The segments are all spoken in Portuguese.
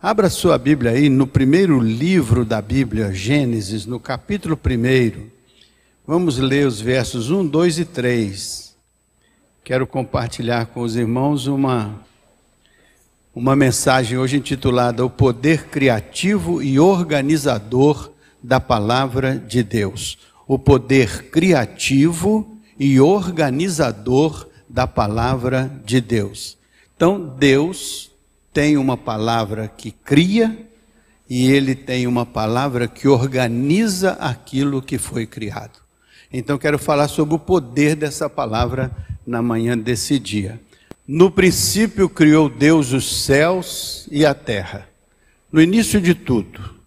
Abra sua Bíblia aí no primeiro livro da Bíblia, Gênesis, no capítulo 1. Vamos ler os versos 1, 2 e 3. Quero compartilhar com os irmãos uma, uma mensagem hoje intitulada O Poder Criativo e Organizador da Palavra de Deus. O Poder Criativo e Organizador da Palavra de Deus. Então, Deus tem uma palavra que cria e ele tem uma palavra que organiza aquilo que foi criado. Então, quero falar sobre o poder dessa palavra na manhã desse dia. No princípio, criou Deus os céus e a terra. No início de tudo,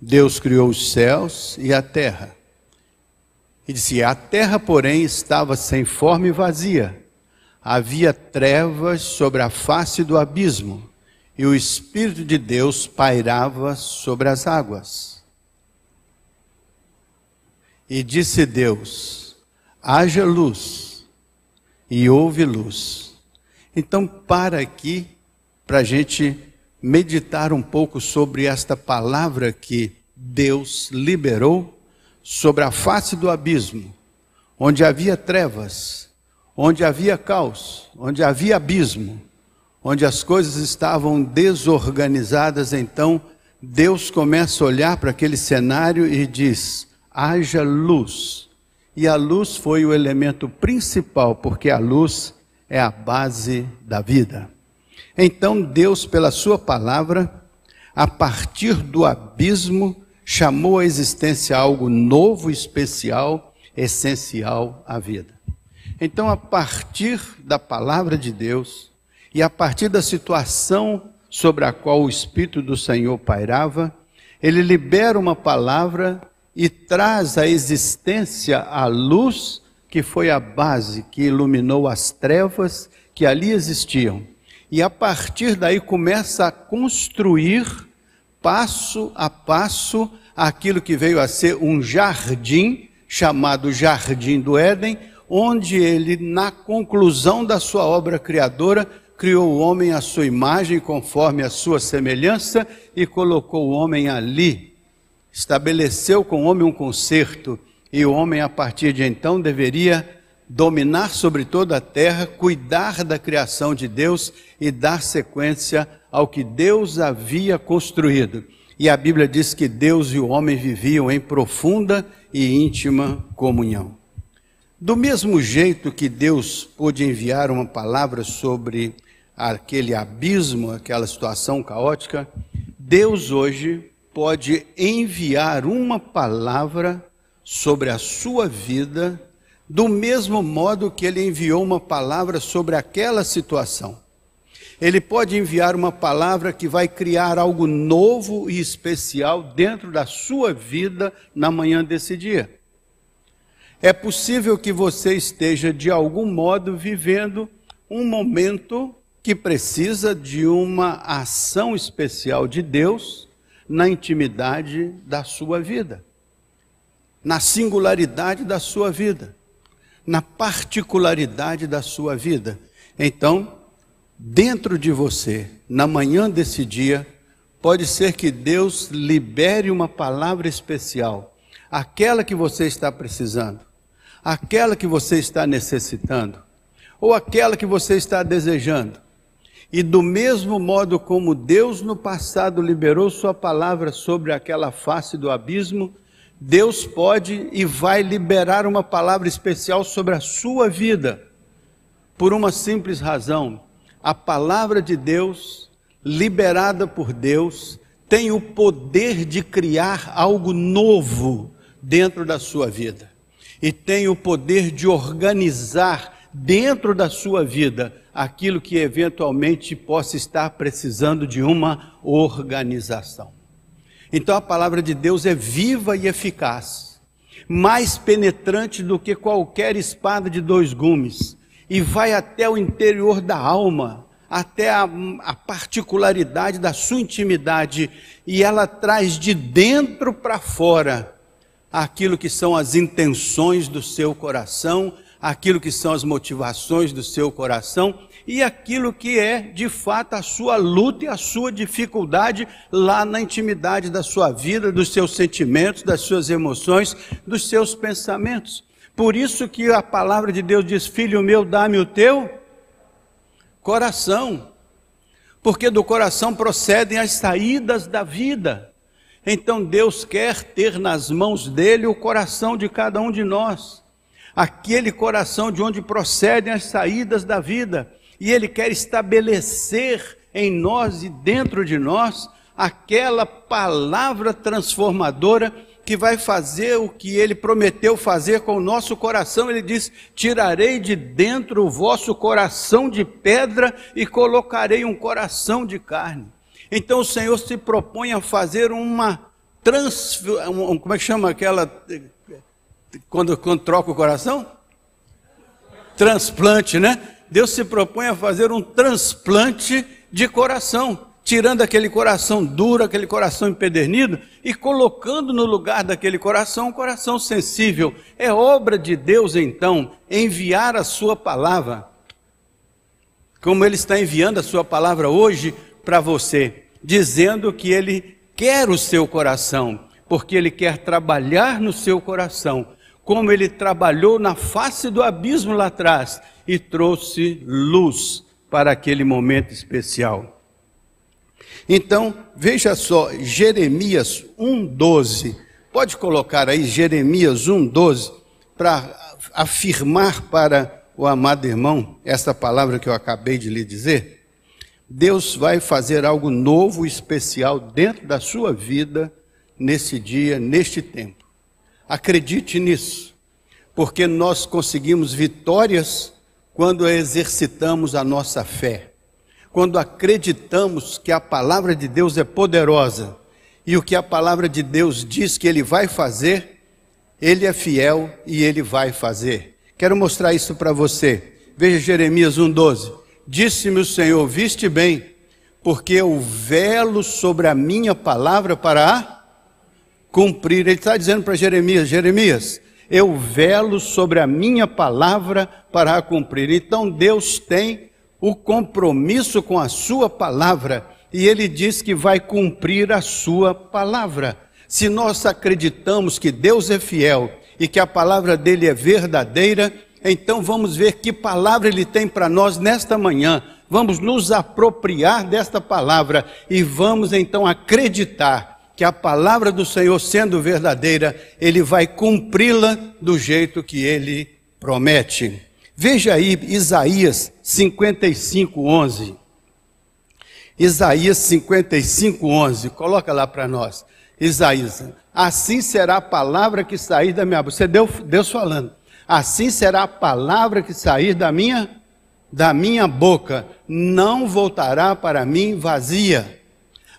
Deus criou os céus e a terra. E disse: A terra, porém, estava sem forma e vazia. Havia trevas sobre a face do abismo e o Espírito de Deus pairava sobre as águas. E disse Deus: haja luz, e houve luz. Então, para aqui, para a gente meditar um pouco sobre esta palavra que Deus liberou sobre a face do abismo, onde havia trevas, onde havia caos, onde havia abismo onde as coisas estavam desorganizadas, então Deus começa a olhar para aquele cenário e diz: haja luz. E a luz foi o elemento principal, porque a luz é a base da vida. Então Deus, pela Sua palavra, a partir do abismo, chamou à existência algo novo, especial, essencial à vida. Então, a partir da palavra de Deus, e a partir da situação sobre a qual o Espírito do Senhor pairava, ele libera uma palavra e traz à existência a luz que foi a base que iluminou as trevas que ali existiam. E a partir daí começa a construir, passo a passo, aquilo que veio a ser um jardim, chamado Jardim do Éden, onde ele, na conclusão da sua obra criadora, criou o homem à sua imagem, conforme a sua semelhança, e colocou o homem ali. Estabeleceu com o homem um concerto, e o homem, a partir de então, deveria dominar sobre toda a terra, cuidar da criação de Deus e dar sequência ao que Deus havia construído. E a Bíblia diz que Deus e o homem viviam em profunda e íntima comunhão. Do mesmo jeito que Deus pôde enviar uma palavra sobre aquele abismo, aquela situação caótica, Deus hoje pode enviar uma palavra sobre a sua vida, do mesmo modo que ele enviou uma palavra sobre aquela situação. Ele pode enviar uma palavra que vai criar algo novo e especial dentro da sua vida na manhã desse dia. É possível que você esteja, de algum modo, vivendo um momento que precisa de uma ação especial de Deus na intimidade da sua vida, na singularidade da sua vida, na particularidade da sua vida. Então, dentro de você, na manhã desse dia, pode ser que Deus libere uma palavra especial, aquela que você está precisando, aquela que você está necessitando, ou aquela que você está desejando. E do mesmo modo como Deus no passado liberou Sua palavra sobre aquela face do abismo, Deus pode e vai liberar uma palavra especial sobre a sua vida, por uma simples razão: a palavra de Deus, liberada por Deus, tem o poder de criar algo novo dentro da sua vida e tem o poder de organizar dentro da sua vida aquilo que eventualmente possa estar precisando de uma organização. Então a palavra de Deus é viva e eficaz, mais penetrante do que qualquer espada de dois gumes, e vai até o interior da alma, até a, a particularidade da sua intimidade, e ela traz de dentro para fora aquilo que são as intenções do seu coração aquilo que são as motivações do seu coração e aquilo que é de fato a sua luta e a sua dificuldade lá na intimidade da sua vida, dos seus sentimentos, das suas emoções, dos seus pensamentos. Por isso que a palavra de Deus diz: Filho meu, dá-me o teu coração, porque do coração procedem as saídas da vida. Então Deus quer ter nas mãos dele o coração de cada um de nós aquele coração de onde procedem as saídas da vida, e Ele quer estabelecer em nós e dentro de nós aquela palavra transformadora que vai fazer o que ele prometeu fazer com o nosso coração. Ele diz: Tirarei de dentro o vosso coração de pedra e colocarei um coração de carne. Então o Senhor se propõe a fazer uma trans, como é que chama aquela quando, quando troca o coração? Transplante, né? Deus se propõe a fazer um transplante de coração, tirando aquele coração duro, aquele coração empedernido e colocando no lugar daquele coração um coração sensível. É obra de Deus, então, enviar a sua palavra, como Ele está enviando a sua palavra hoje para você, dizendo que Ele quer o seu coração, porque Ele quer trabalhar no seu coração como ele trabalhou na face do abismo lá atrás e trouxe luz para aquele momento especial. Então, veja só, Jeremias 1,12. Pode colocar aí Jeremias 1,12 para afirmar para o amado irmão esta palavra que eu acabei de lhe dizer. Deus vai fazer algo novo, especial dentro da sua vida nesse dia, neste tempo. Acredite nisso, porque nós conseguimos vitórias quando exercitamos a nossa fé, quando acreditamos que a palavra de Deus é poderosa e o que a palavra de Deus diz que ele vai fazer, ele é fiel e ele vai fazer. Quero mostrar isso para você. Veja Jeremias 1:12. Disse-me o Senhor: Viste bem, porque eu velo sobre a minha palavra para a cumprir. Ele está dizendo para Jeremias: Jeremias, eu velo sobre a minha palavra para a cumprir. Então Deus tem o compromisso com a sua palavra e ele diz que vai cumprir a sua palavra. Se nós acreditamos que Deus é fiel e que a palavra dele é verdadeira, então vamos ver que palavra ele tem para nós nesta manhã. Vamos nos apropriar desta palavra e vamos então acreditar que a palavra do Senhor, sendo verdadeira, ele vai cumpri-la do jeito que ele promete. Veja aí Isaías 55, 11. Isaías 55, 11. Coloca lá para nós. Isaías. Assim será a palavra que sair da minha boca. Você deu Deus falando. Assim será a palavra que sair da minha da minha boca. Não voltará para mim vazia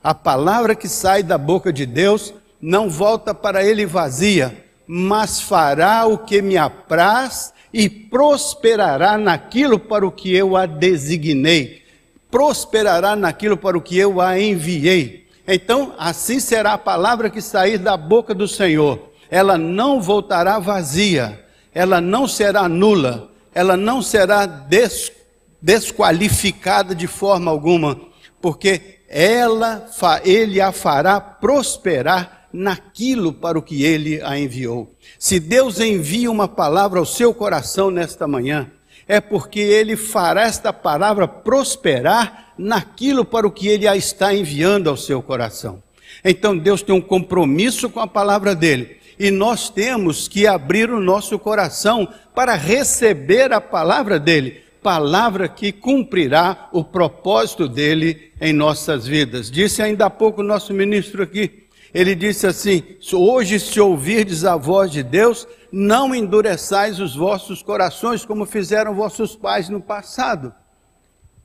a palavra que sai da boca de Deus não volta para ele vazia, mas fará o que me apraz e prosperará naquilo para o que eu a designei, prosperará naquilo para o que eu a enviei. Então, assim será a palavra que sair da boca do Senhor. Ela não voltará vazia, ela não será nula, ela não será des desqualificada de forma alguma, porque ela, ele a fará prosperar naquilo para o que ele a enviou. Se Deus envia uma palavra ao seu coração nesta manhã, é porque ele fará esta palavra prosperar naquilo para o que ele a está enviando ao seu coração. Então Deus tem um compromisso com a palavra dele e nós temos que abrir o nosso coração para receber a palavra dele palavra que cumprirá o propósito dele em nossas vidas. Disse ainda há pouco o nosso ministro aqui. Ele disse assim: Hoje, se ouvirdes a voz de Deus, não endureçais os vossos corações, como fizeram vossos pais no passado.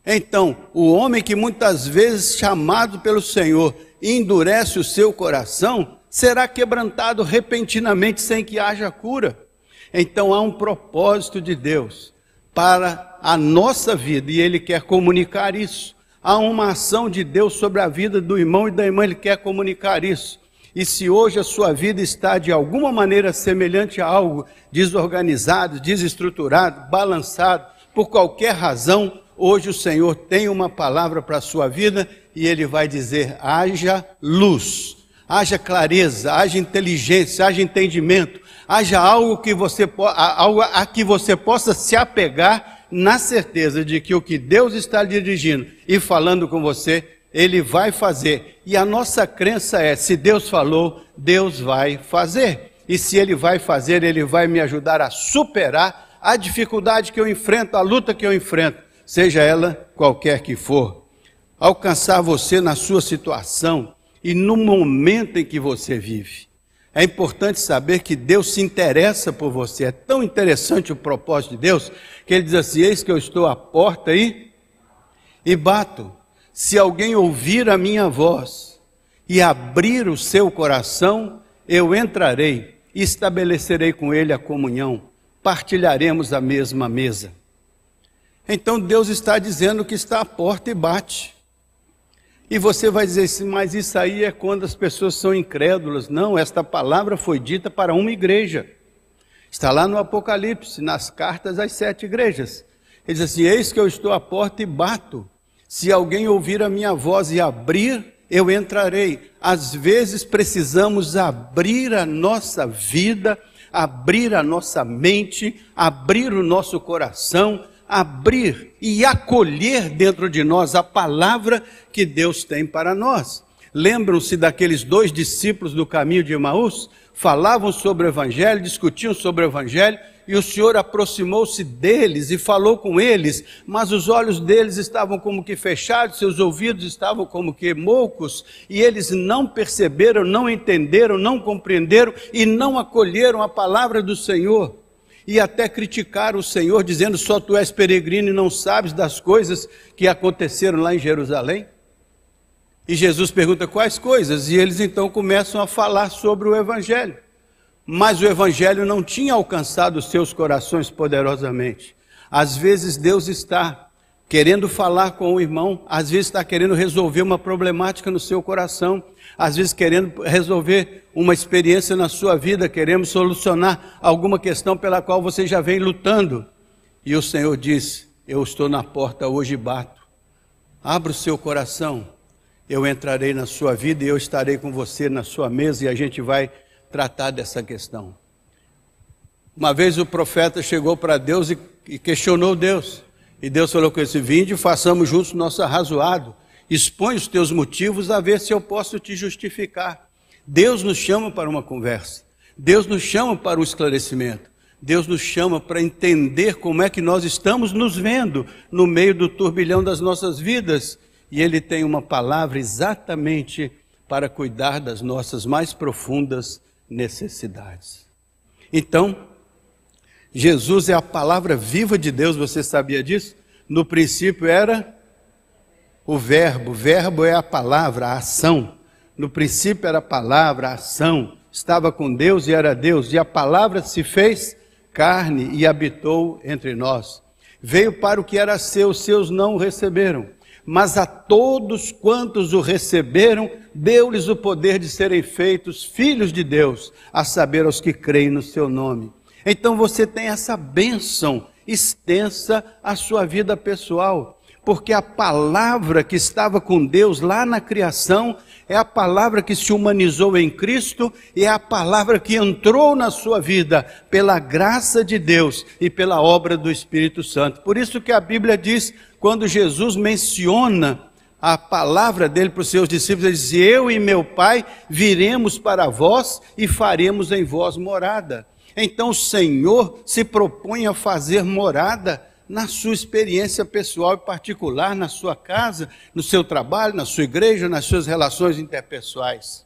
Então, o homem que muitas vezes chamado pelo Senhor endurece o seu coração, será quebrantado repentinamente sem que haja cura. Então há um propósito de Deus para a nossa vida e ele quer comunicar isso. Há uma ação de Deus sobre a vida do irmão e da irmã, ele quer comunicar isso. E se hoje a sua vida está de alguma maneira semelhante a algo desorganizado, desestruturado, balançado, por qualquer razão, hoje o Senhor tem uma palavra para a sua vida e ele vai dizer: haja luz, haja clareza, haja inteligência, haja entendimento, haja algo, que você, algo a que você possa se apegar na certeza de que o que Deus está dirigindo e falando com você, Ele vai fazer. E a nossa crença é: se Deus falou, Deus vai fazer. E se Ele vai fazer, Ele vai me ajudar a superar a dificuldade que eu enfrento, a luta que eu enfrento, seja ela qualquer que for. Alcançar você na sua situação e no momento em que você vive. É importante saber que Deus se interessa por você. É tão interessante o propósito de Deus que ele diz assim: Eis que eu estou à porta aí e bato. Se alguém ouvir a minha voz e abrir o seu coração, eu entrarei e estabelecerei com ele a comunhão. Partilharemos a mesma mesa. Então Deus está dizendo que está à porta e bate. E você vai dizer assim, mas isso aí é quando as pessoas são incrédulas. Não, esta palavra foi dita para uma igreja. Está lá no Apocalipse, nas cartas às sete igrejas. Ele diz assim: Eis que eu estou à porta e bato. Se alguém ouvir a minha voz e abrir, eu entrarei. Às vezes precisamos abrir a nossa vida, abrir a nossa mente, abrir o nosso coração, abrir e acolher dentro de nós a palavra que Deus tem para nós. Lembram-se daqueles dois discípulos do caminho de Emaús? Falavam sobre o Evangelho, discutiam sobre o Evangelho, e o Senhor aproximou-se deles e falou com eles, mas os olhos deles estavam como que fechados, seus ouvidos estavam como que moucos, e eles não perceberam, não entenderam, não compreenderam e não acolheram a palavra do Senhor e até criticar o Senhor, dizendo: só tu és peregrino e não sabes das coisas que aconteceram lá em Jerusalém? E Jesus pergunta quais coisas, e eles então começam a falar sobre o Evangelho. Mas o Evangelho não tinha alcançado seus corações poderosamente. Às vezes Deus está querendo falar com o irmão, às vezes está querendo resolver uma problemática no seu coração, às vezes querendo resolver uma experiência na sua vida, queremos solucionar alguma questão pela qual você já vem lutando. E o Senhor disse: Eu estou na porta hoje e bato. Abra o seu coração, eu entrarei na sua vida e eu estarei com você na sua mesa e a gente vai tratar dessa questão. Uma vez o profeta chegou para Deus e, e questionou Deus. E Deus falou com esse: Vinde, façamos juntos nosso arrazoado expõe os teus motivos a ver se eu posso te justificar. Deus nos chama para uma conversa, Deus nos chama para um esclarecimento, Deus nos chama para entender como é que nós estamos nos vendo no meio do turbilhão das nossas vidas. E Ele tem uma palavra exatamente para cuidar das nossas mais profundas necessidades. Então, Jesus é a palavra viva de Deus, você sabia disso? No princípio era o verbo. Verbo é a palavra, a ação. No princípio era a palavra, a ação. Estava com Deus e era Deus. E a palavra se fez carne e habitou entre nós. Veio para o que era seu, seus não o receberam. Mas a todos quantos o receberam, deu-lhes o poder de serem feitos filhos de Deus, a saber, aos que creem no seu nome. Então você tem essa bênção extensa à sua vida pessoal porque a palavra que estava com Deus lá na criação é a palavra que se humanizou em Cristo e é a palavra que entrou na sua vida pela graça de Deus e pela obra do Espírito Santo. Por isso que a Bíblia diz, quando Jesus menciona a palavra dele para os seus discípulos, ele diz: Eu e meu Pai viremos para vós e faremos em vós morada. Então o Senhor se propõe a fazer morada na sua experiência pessoal e particular, na sua casa, no seu trabalho, na sua igreja, nas suas relações interpessoais.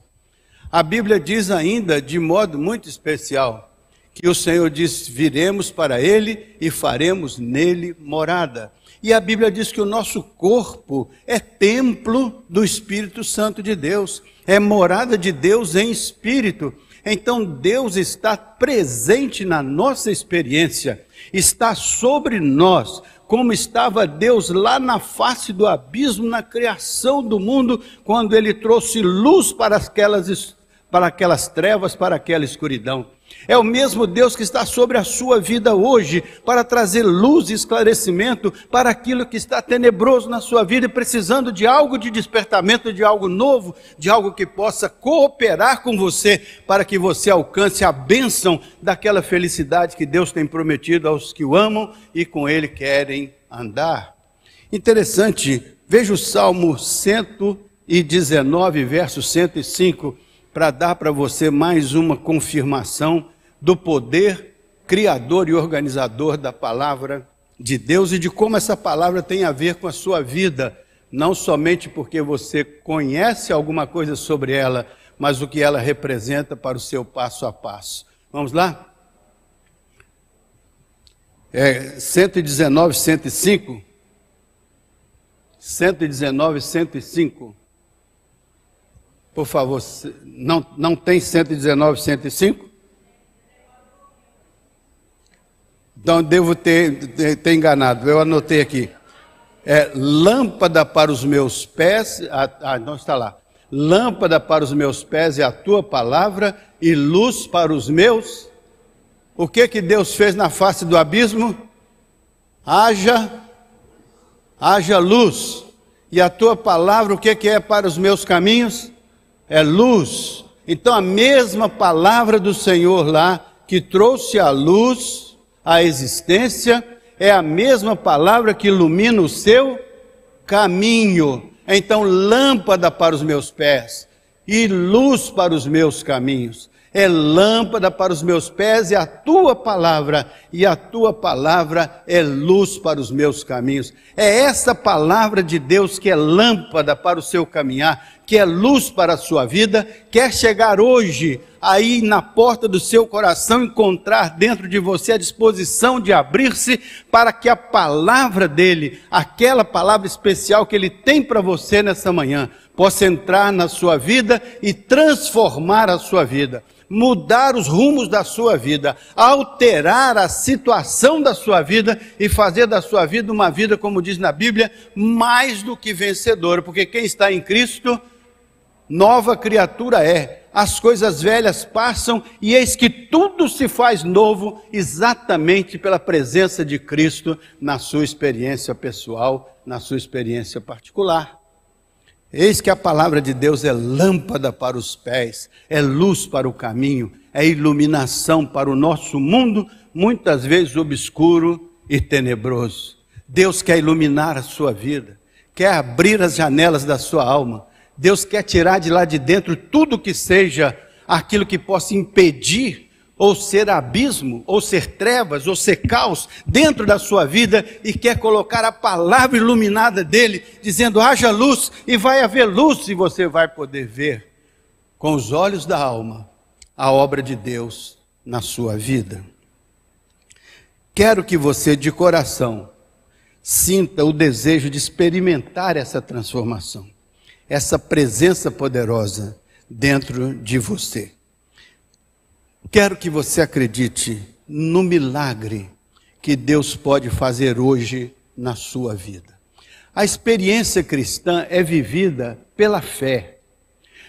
A Bíblia diz ainda, de modo muito especial, que o Senhor diz: viremos para Ele e faremos nele morada. E a Bíblia diz que o nosso corpo é templo do Espírito Santo de Deus, é morada de Deus em espírito. Então Deus está presente na nossa experiência, está sobre nós, como estava Deus lá na face do abismo, na criação do mundo, quando ele trouxe luz para aquelas, para aquelas trevas, para aquela escuridão. É o mesmo Deus que está sobre a sua vida hoje para trazer luz e esclarecimento para aquilo que está tenebroso na sua vida e precisando de algo de despertamento, de algo novo, de algo que possa cooperar com você para que você alcance a bênção daquela felicidade que Deus tem prometido aos que o amam e com ele querem andar. Interessante, veja o Salmo 119, verso 105 para dar para você mais uma confirmação do poder criador e organizador da palavra de Deus e de como essa palavra tem a ver com a sua vida, não somente porque você conhece alguma coisa sobre ela, mas o que ela representa para o seu passo a passo. Vamos lá? É, 119, 105. 119, 105. Por favor, não, não tem 119, 105? Então devo ter, ter, ter enganado, eu anotei aqui. É, lâmpada para os meus pés, ah, não está lá. Lâmpada para os meus pés é a tua palavra e luz para os meus. O que que Deus fez na face do abismo? Haja, haja luz. E a tua palavra, o que que é para os meus caminhos? é luz. Então a mesma palavra do Senhor lá que trouxe a luz à existência é a mesma palavra que ilumina o seu caminho. Então lâmpada para os meus pés e luz para os meus caminhos. É lâmpada para os meus pés e a tua palavra, e a tua palavra é luz para os meus caminhos. É essa palavra de Deus que é lâmpada para o seu caminhar, que é luz para a sua vida, quer chegar hoje aí na porta do seu coração, encontrar dentro de você a disposição de abrir-se para que a palavra dele, aquela palavra especial que ele tem para você nessa manhã, possa entrar na sua vida e transformar a sua vida mudar os rumos da sua vida, alterar a situação da sua vida e fazer da sua vida uma vida, como diz na Bíblia, mais do que vencedora, porque quem está em Cristo nova criatura é. As coisas velhas passam e eis que tudo se faz novo exatamente pela presença de Cristo na sua experiência pessoal, na sua experiência particular. Eis que a palavra de Deus é lâmpada para os pés, é luz para o caminho, é iluminação para o nosso mundo, muitas vezes obscuro e tenebroso. Deus quer iluminar a sua vida, quer abrir as janelas da sua alma Deus quer tirar de lá de dentro tudo que seja aquilo que possa impedir ou ser abismo, ou ser trevas, ou ser caos dentro da sua vida e quer colocar a palavra iluminada dele, dizendo: haja luz e vai haver luz, e você vai poder ver com os olhos da alma a obra de Deus na sua vida. Quero que você de coração sinta o desejo de experimentar essa transformação essa presença poderosa dentro de você. Quero que você acredite no milagre que Deus pode fazer hoje na sua vida. A experiência cristã é vivida pela fé.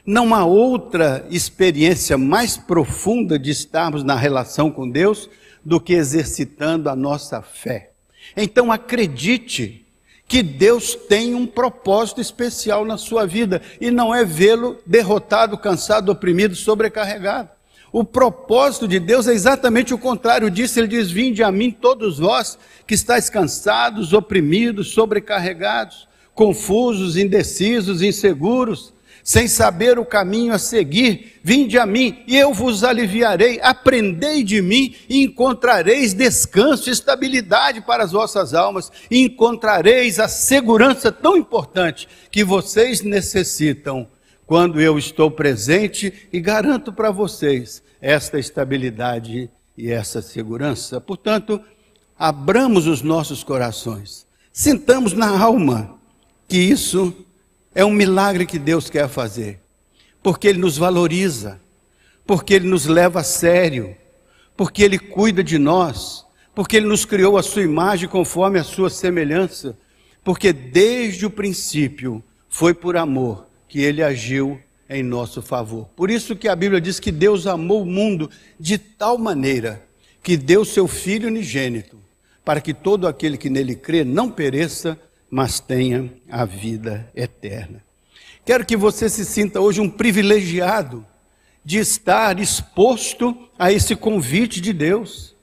Não há outra experiência mais profunda de estarmos na relação com Deus do que exercitando a nossa fé. Então acredite que Deus tem um propósito especial na sua vida e não é vê-lo derrotado, cansado, oprimido, sobrecarregado. O propósito de Deus é exatamente o contrário disso. Ele diz: Vinde a mim, todos vós que estáis cansados, oprimidos, sobrecarregados, confusos, indecisos, inseguros, sem saber o caminho a seguir, vinde a mim e eu vos aliviarei. Aprendei de mim e encontrareis descanso, estabilidade para as vossas almas, e encontrareis a segurança tão importante que vocês necessitam quando eu estou presente e garanto para vocês esta estabilidade e essa segurança. Portanto, abramos os nossos corações, sintamos na alma que isso é um milagre que Deus quer fazer, porque Ele nos valoriza, porque Ele nos leva a sério, porque Ele cuida de nós, porque Ele nos criou a Sua imagem conforme a Sua semelhança, porque desde o princípio foi por amor que Ele agiu em nosso favor. Por isso que a Bíblia diz que Deus amou o mundo de tal maneira que deu seu Filho unigênito, para que todo aquele que nele crê não pereça, mas tenha a vida eterna. Quero que você se sinta hoje um privilegiado de estar exposto a esse convite de Deus,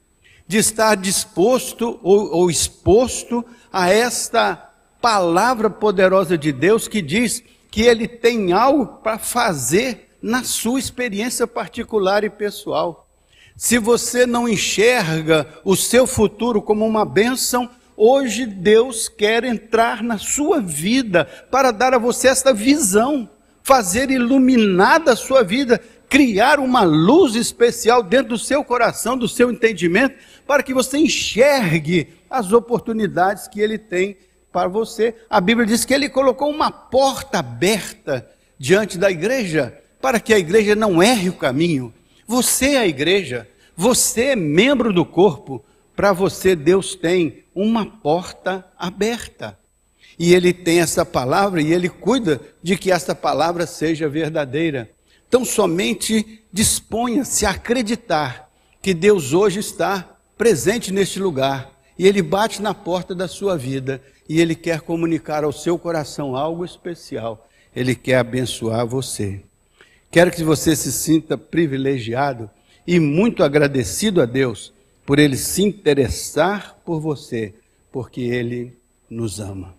de estar disposto ou, ou exposto a esta palavra poderosa de Deus que diz que ele tem algo para fazer na sua experiência particular e pessoal. Se você não enxerga o seu futuro como uma bênção, Hoje Deus quer entrar na sua vida para dar a você esta visão, fazer iluminada a sua vida, criar uma luz especial dentro do seu coração, do seu entendimento, para que você enxergue as oportunidades que ele tem para você. A Bíblia diz que ele colocou uma porta aberta diante da igreja, para que a igreja não erre o caminho. Você é a igreja, você é membro do corpo, para você Deus tem uma porta aberta. E ele tem essa palavra e ele cuida de que essa palavra seja verdadeira. Então, somente disponha-se a acreditar que Deus hoje está presente neste lugar e ele bate na porta da sua vida e ele quer comunicar ao seu coração algo especial. Ele quer abençoar você. Quero que você se sinta privilegiado e muito agradecido a Deus por ele se interessar por você, porque ele nos ama.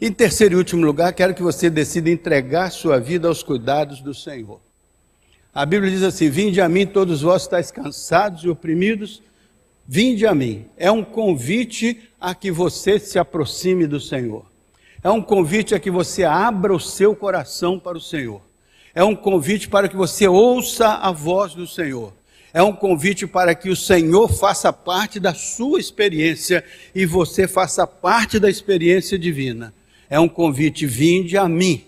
Em terceiro e último lugar, quero que você decida entregar sua vida aos cuidados do Senhor. A Bíblia diz assim: Vinde a mim, todos vós estáis cansados e oprimidos, vinde a mim. É um convite a que você se aproxime do Senhor. É um convite a que você abra o seu coração para o Senhor. É um convite para que você ouça a voz do Senhor é um convite para que o Senhor faça parte da sua experiência e você faça parte da experiência divina. É um convite: vinde a mim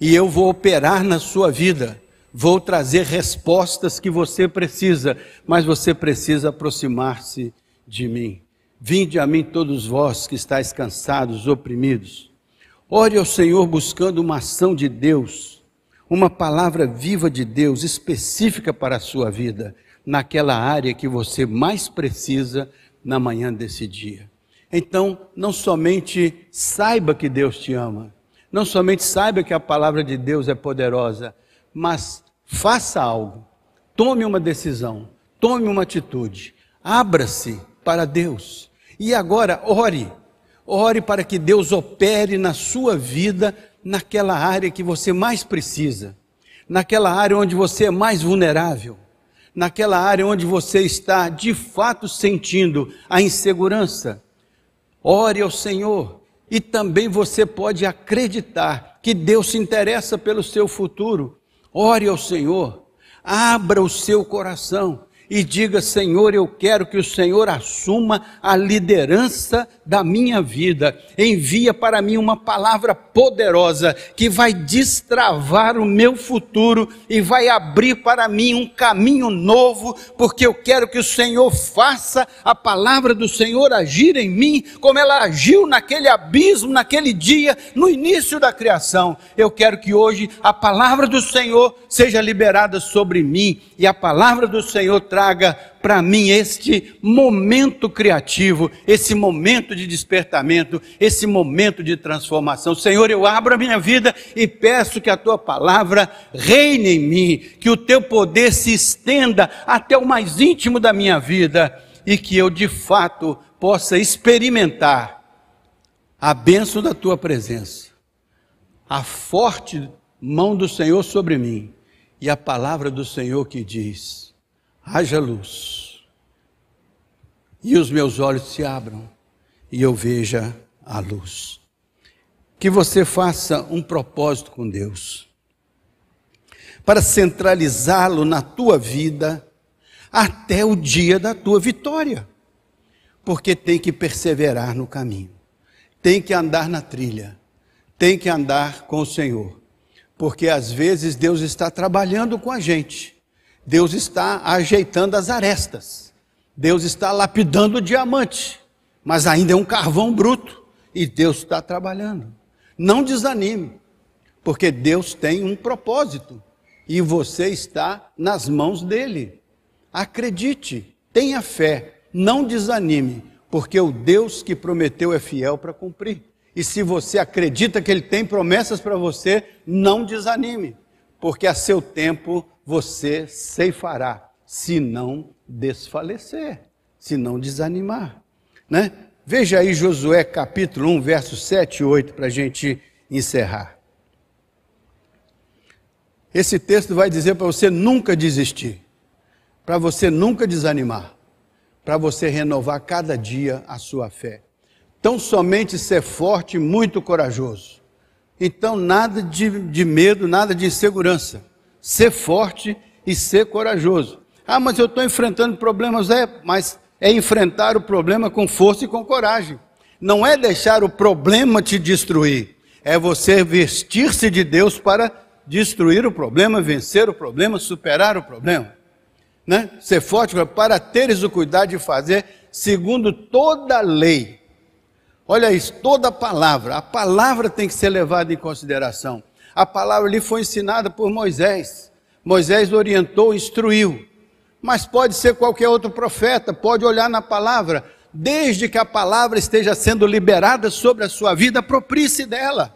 e eu vou operar na sua vida. Vou trazer respostas que você precisa, mas você precisa aproximar-se de mim. Vinde a mim todos vós que estáis cansados, oprimidos. Ore ao Senhor buscando uma ação de Deus uma palavra viva de Deus específica para a sua vida, naquela área que você mais precisa na manhã desse dia. Então, não somente saiba que Deus te ama, não somente saiba que a palavra de Deus é poderosa, mas faça algo, tome uma decisão, tome uma atitude, abra-se para Deus. E agora, ore. Ore para que Deus opere na sua vida naquela área que você mais precisa, naquela área onde você é mais vulnerável, naquela área onde você está de fato sentindo a insegurança. Ore ao Senhor e também você pode acreditar que Deus se interessa pelo seu futuro. Ore ao Senhor, abra o seu coração e diga: Senhor, eu quero que o Senhor assuma a liderança da minha vida. Envia para mim uma palavra poderosa que vai destravar o meu futuro e vai abrir para mim um caminho novo, porque eu quero que o Senhor faça a palavra do Senhor agir em mim, como ela agiu naquele abismo, naquele dia, no início da criação. Eu quero que hoje a palavra do Senhor seja liberada sobre mim e a palavra do Senhor traga traga para mim este momento criativo, esse momento de despertamento, esse momento de transformação. Senhor, eu abro a minha vida e peço que a tua palavra reine em mim, que o teu poder se estenda até o mais íntimo da minha vida e que eu de fato possa experimentar a bênção da tua presença, a forte mão do Senhor sobre mim e a palavra do Senhor que diz: haja luz, e os meus olhos se abram, e eu veja a luz. Que você faça um propósito com Deus, para centralizá-lo na tua vida até o dia da tua vitória, porque tem que perseverar no caminho, tem que andar na trilha, tem que andar com o Senhor, porque às vezes Deus está trabalhando com a gente Deus está ajeitando as arestas. Deus está lapidando o diamante, mas ainda é um carvão bruto e Deus está trabalhando. Não desanime, porque Deus tem um propósito e você está nas mãos dele. Acredite, tenha fé, não desanime, porque o Deus que prometeu é fiel para cumprir. E se você acredita que ele tem promessas para você, não desanime porque a seu tempo você ceifará, se não desfalecer, se não desanimar. Né? Veja aí Josué capítulo 1, versos 7 e 8, para a gente encerrar. Esse texto vai dizer para você nunca desistir, para você nunca desanimar, para você renovar cada dia a sua fé. Tão somente ser forte e muito corajoso então, nada de, de medo, nada de insegurança. Ser forte e ser corajoso. Ah, mas eu estou enfrentando problemas. É, mas é enfrentar o problema com força e com coragem. Não é deixar o problema te destruir. É você vestir-se de Deus para destruir o problema, vencer o problema, superar o problema. Né? Ser forte para teres o cuidado de fazer segundo toda a lei Olha isso, toda a palavra, a palavra tem que ser levada em consideração. A palavra ali foi ensinada por Moisés. Moisés orientou, instruiu. Mas pode ser qualquer outro profeta, pode olhar na palavra, desde que a palavra esteja sendo liberada sobre a sua vida, aproprie-se dela.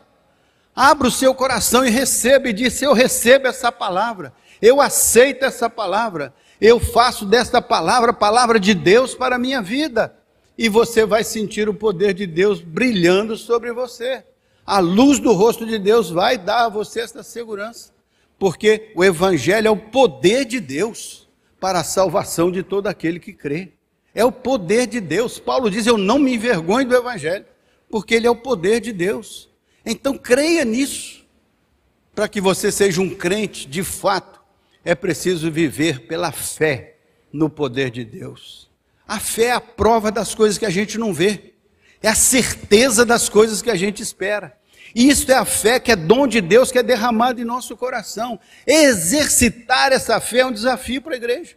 Abra o seu coração e receba, e diz: Eu recebo essa palavra, eu aceito essa palavra, eu faço desta palavra a palavra de Deus para a minha vida e você vai sentir o poder de Deus brilhando sobre você. A luz do rosto de Deus vai dar a você esta segurança, porque o Evangelho é o poder de Deus para a salvação de todo aquele que crê. É o poder de Deus. Paulo diz: Eu não me envergonho do Evangelho, porque ele é o poder de Deus. Então creia nisso. Para que você seja um crente de fato, é preciso viver pela fé no poder de Deus. A fé é a prova das coisas que a gente não vê, é a certeza das coisas que a gente espera. E isso é a fé que é dom de Deus, que é derramado em nosso coração. Exercitar essa fé é um desafio para a igreja.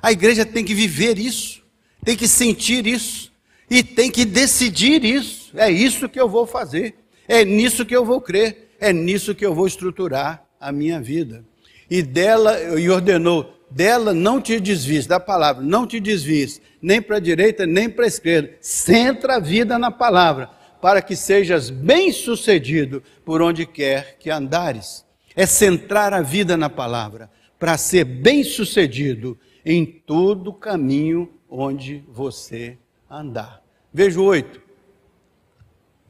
A igreja tem que viver isso, tem que sentir isso e tem que decidir isso. É isso que eu vou fazer, é nisso que eu vou crer, é nisso que eu vou estruturar a minha vida. E dela, e ordenou dela não te desvies, da palavra, não te desvies, nem para a direita, nem para a esquerda. Centra a vida na palavra, para que sejas bem-sucedido por onde quer que andares. É centrar a vida na palavra, para ser bem-sucedido em todo caminho onde você andar. Veja oito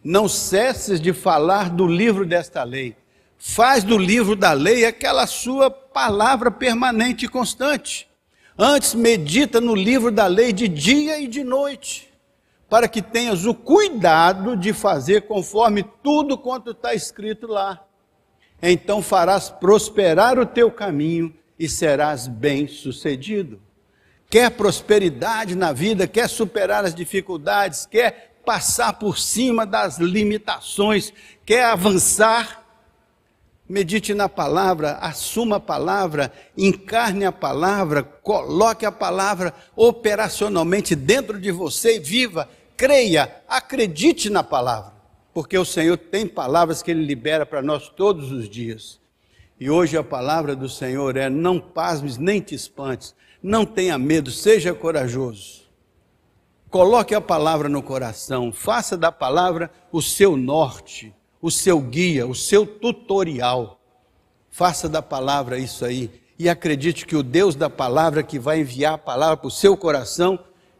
Não cesses de falar do livro desta lei. Faz do livro da lei aquela sua palavra permanente e constante. Antes, medita no livro da lei de dia e de noite, para que tenhas o cuidado de fazer conforme tudo quanto está escrito lá. Então farás prosperar o teu caminho e serás bem-sucedido. Quer prosperidade na vida, quer superar as dificuldades, quer passar por cima das limitações, quer avançar, Medite na palavra, assuma a palavra, encarne a palavra, coloque a palavra operacionalmente dentro de você viva, creia, acredite na palavra, porque o Senhor tem palavras que Ele libera para nós todos os dias. E hoje a palavra do Senhor é: não pasmes nem te espantes, não tenha medo, seja corajoso. Coloque a palavra no coração, faça da palavra o seu norte o seu guia, o seu tutorial. Faça da palavra isso aí. E acredite que o Deus da palavra, que vai enviar a palavra para o seu coração,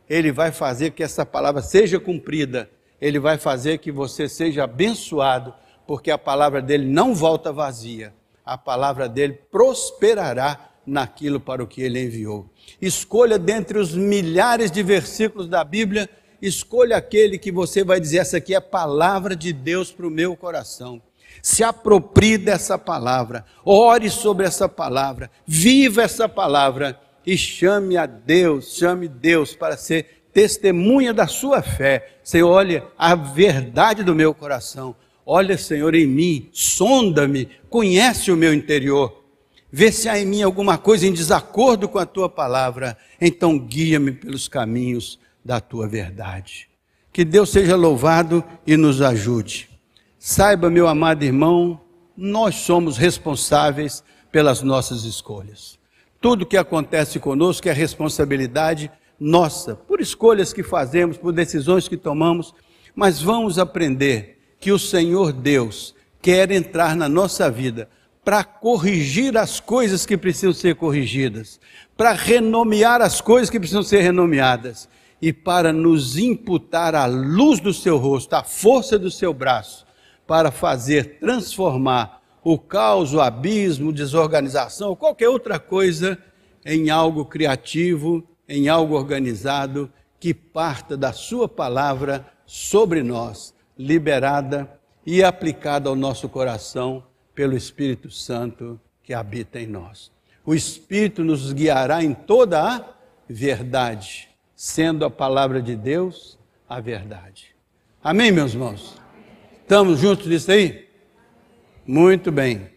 ele vai fazer que essa palavra seja cumprida. Ele vai fazer que você seja abençoado, porque a palavra dele não volta vazia. A palavra dele prosperará naquilo para o que ele enviou. Escolha dentre os milhares de versículos da Bíblia escolha aquele que você vai dizer: essa aqui é a palavra de Deus para o meu coração. Se aproprie dessa palavra, ore sobre essa palavra, viva essa palavra e chame a Deus, chame Deus para ser testemunha da sua fé. Senhor, olha a verdade do meu coração. Olha, Senhor, em mim, sonda-me, conhece o meu interior. Vê se há em mim alguma coisa em desacordo com a tua palavra. Então guia-me pelos caminhos da tua verdade. Que Deus seja louvado e nos ajude. Saiba, meu amado irmão, nós somos responsáveis pelas nossas escolhas. Tudo que acontece conosco é responsabilidade nossa, por escolhas que fazemos, por decisões que tomamos, mas vamos aprender que o Senhor Deus quer entrar na nossa vida para corrigir as coisas que precisam ser corrigidas, para renomear as coisas que precisam ser renomeadas e para nos imputar a luz do seu rosto, a força do seu braço, para fazer transformar o caos, o abismo, desorganização, qualquer outra coisa em algo criativo, em algo organizado que parta da sua palavra sobre nós, liberada e aplicada ao nosso coração pelo Espírito Santo que habita em nós. O Espírito nos guiará em toda a verdade sendo a palavra de Deus a verdade. Amém, meus irmãos? Estamos juntos nisso aí? Muito bem.